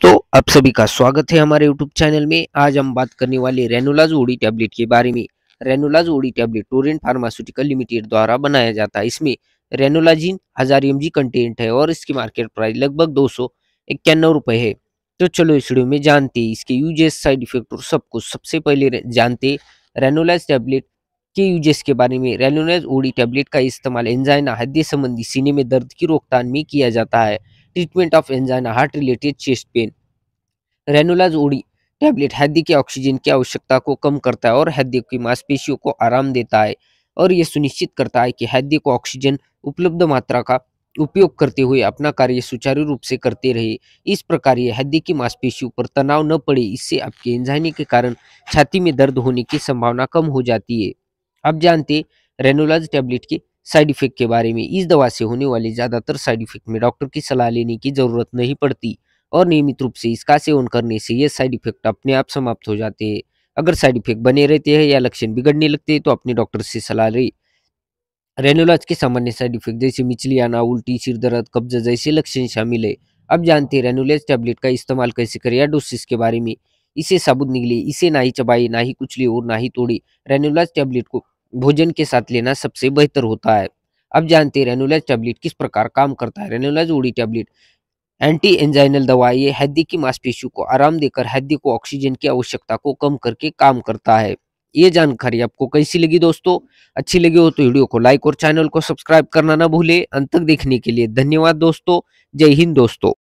दोस्तों आप सभी का स्वागत है हमारे यूट्यूब चैनल में आज हम बात करने वाले रेनुलाज ओडी टैबलेट के बारे में Ranolaz OD tablet Torrent pharmaceutical limited द्वारा बनाया जाता है इसमें रेनुलाजिन हजार एम कंटेंट है और इसकी मार्केट प्राइस लगभग दो सौ रुपए है तो चलो इस वीडियो में जानते हैं इसके यूजेस साइड इफेक्ट और सब कुछ सबसे पहले जानते रेनोलाज टैबलेट के यूजेस के बारे में रेनोलाज ओडी टैबलेट का इस्तेमाल एंजाइना हृदय संबंधी सीने में दर्द की रोकथाम में किया जाता है treatment of angina heart related chest pain Ranolaz OD tablet हृदय के ऑक्सीजन की आवश्यकता को कम करता है और हृदय की मांसपेशियों को आराम देता है और यह सुनिश्चित करता है कि हृदय को ऑक्सीजन उपलब्ध मात्रा का उपयोग करते हुए अपना कार्य सुचारू रूप से करते रहे इस प्रकार ये हृदय की मांसपेशियों पर तनाव न पड़े इससे आपके एंजाइनी के कारण छाती में दर्द होने की संभावना कम हो जाती है आप जानते रेनोलाज टैबलेट के साइड इफेक्ट के बारे में इस दवा से होने वाले ज़्यादातर साइड इफेक्ट में डॉक्टर की सलाह लेने की ज़रूरत नहीं पड़ती और नियमित रूप से इसका सेवन करने से ये साइड इफेक्ट अपने आप समाप्त हो जाते हैं अगर साइड इफेक्ट बने रहते हैं या लक्षण बिगड़ने लगते हैं तो अपने डॉक्टर से सलाह ले रेनोलाज के सामान्य साइड इफेक्ट जैसे मिचली आना उल्टी सिर दर्द कब्जा जैसे लक्षण शामिल है अब जानते हैं रेनोलाज टैबलेट का इस्तेमाल कैसे करें या डोसिस के बारे में इसे साबुत निकले इसे ना ही चबाए ना ही कुचले और ना ही तोड़े रेनोलाज टैबलेट को भोजन के साथ लेना सबसे बेहतर होता है अब जानते हैं रेनुलाज टैबलेट किस प्रकार काम करता है Ranolaz OD tablet anti anginal दवाई ये की मांसपेशियों को आराम देकर हृदय को ऑक्सीजन की आवश्यकता को कम करके काम करता है ये जानकारी आपको कैसी लगी दोस्तों अच्छी लगी हो तो वीडियो को लाइक और चैनल को सब्सक्राइब करना ना भूले अंत तक देखने के लिए धन्यवाद दोस्तों जय हिंद दोस्तों